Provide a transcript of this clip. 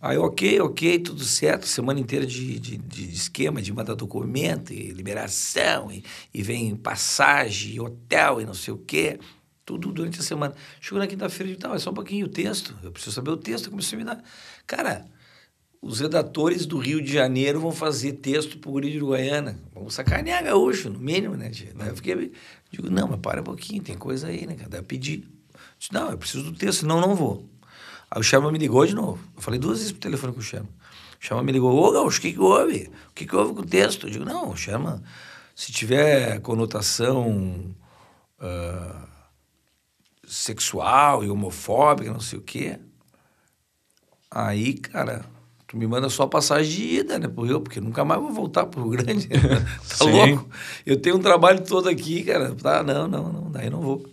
Aí, ok, ok, tudo certo, semana inteira de, de, de esquema, de mandar documento, e liberação, e, e, vem passagem, e hotel, e não sei o quê, tudo durante a semana. Chegou na quinta-feira e disse, não, é só um pouquinho o texto, eu preciso saber o texto, comecei a me dar... Cara, os redatores do Rio de Janeiro vão fazer texto pro Guri de Uruguaiana, vão sacanear gaúcho, no mínimo, né, Daí eu fiquei, digo, não, mas para um pouquinho, tem coisa aí, né, cara? Daí eu pedi, disse, não, eu preciso do texto, senão não vou. Aí o Sherman me ligou de novo. Eu falei duas vezes pro telefone com o Sherman. O Sherman me ligou, ô Gaúcho, o que, que houve? O que, que houve com o texto? Eu digo, não, Sherman, se tiver conotação uh, sexual e homofóbica, não sei o quê, aí, cara, tu me manda só passagem de ida, né, pro Rio, porque nunca mais vou voltar pro Rio Grande. tá Sim. louco? Eu tenho um trabalho todo aqui, cara. Tá, não, não, não, daí não vou.